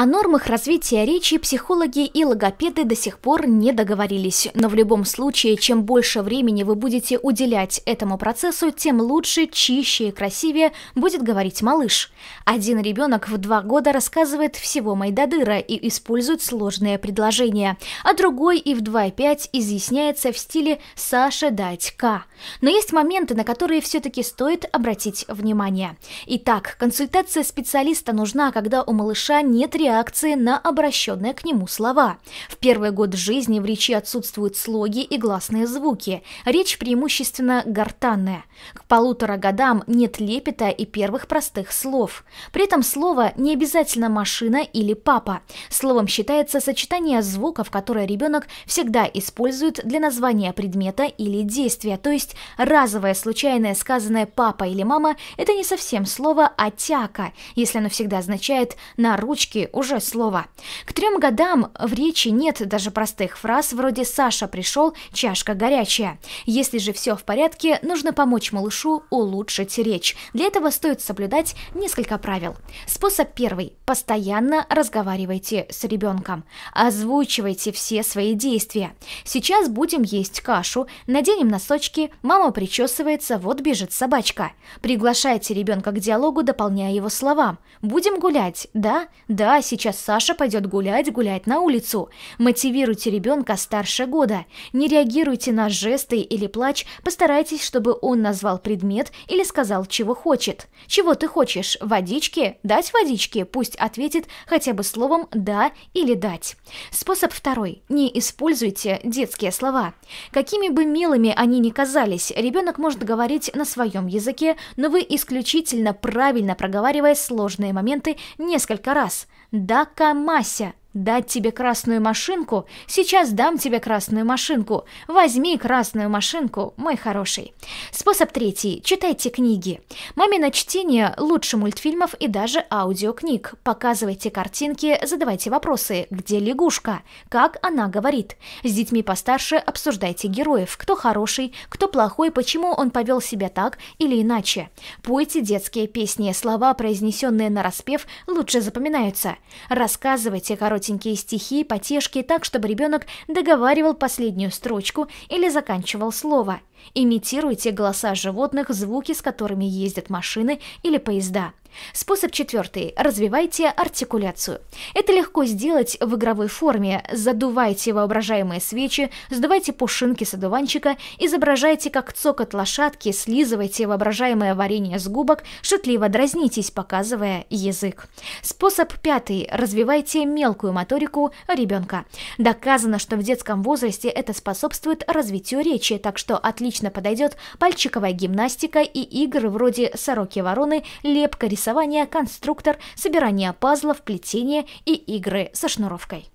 О нормах развития речи психологи и логопеды до сих пор не договорились, но в любом случае, чем больше времени вы будете уделять этому процессу, тем лучше, чище и красивее будет говорить малыш. Один ребенок в два года рассказывает всего Майдадыра и использует сложные предложения, а другой и в 2,5 изъясняется в стиле «Саша, дать К». Но есть моменты, на которые все-таки стоит обратить внимание. Итак, консультация специалиста нужна, когда у малыша нет требований реакции на обращенные к нему слова. В первый год жизни в речи отсутствуют слоги и гласные звуки, речь преимущественно гортанная. К полутора годам нет лепета и первых простых слов. При этом слово не обязательно машина или папа. Словом считается сочетание звуков, которые ребенок всегда использует для названия предмета или действия, то есть разовое случайное сказанное папа или мама – это не совсем слово, а тяка, если оно всегда означает «на ручке уже слово. К трем годам в речи нет даже простых фраз вроде «Саша пришел, чашка горячая». Если же все в порядке, нужно помочь малышу улучшить речь. Для этого стоит соблюдать несколько правил. Способ первый. Постоянно разговаривайте с ребенком. Озвучивайте все свои действия. Сейчас будем есть кашу, наденем носочки, мама причесывается, вот бежит собачка. Приглашайте ребенка к диалогу, дополняя его словам. Будем гулять, да, да, сейчас Саша пойдет гулять, гулять на улицу. Мотивируйте ребенка старше года. Не реагируйте на жесты или плач, постарайтесь, чтобы он назвал предмет или сказал, чего хочет. Чего ты хочешь? Водички? Дать водички? Пусть ответит хотя бы словом «да» или «дать». Способ второй. Не используйте детские слова. Какими бы милыми они ни казались, ребенок может говорить на своем языке, но вы исключительно правильно проговаривая сложные моменты несколько раз. Дакамася – Дать тебе красную машинку? Сейчас дам тебе красную машинку. Возьми красную машинку, мой хороший. Способ третий. Читайте книги. Мамино чтение лучше мультфильмов и даже аудиокниг. Показывайте картинки, задавайте вопросы. Где лягушка? Как она говорит? С детьми постарше обсуждайте героев. Кто хороший, кто плохой, почему он повел себя так или иначе. Пойте детские песни. Слова, произнесенные на распев, лучше запоминаются. Рассказывайте коротенькие коротенькие стихи, потешки, так, чтобы ребенок договаривал последнюю строчку или заканчивал слово. Имитируйте голоса животных, звуки, с которыми ездят машины или поезда. Способ четвертый. Развивайте артикуляцию. Это легко сделать в игровой форме. Задувайте воображаемые свечи, сдувайте пушинки с одуванчика, изображайте как цокот лошадки, слизывайте воображаемое варенье с губок, шутливо дразнитесь, показывая язык. Способ пятый. Развивайте мелкую моторику ребенка. Доказано, что в детском возрасте это способствует развитию речи, так что отлично подойдет пальчиковая гимнастика и игры вроде «Сороки-вороны», «Лепка-ресторана», рисование, конструктор, собирание пазлов, плетение и игры со шнуровкой.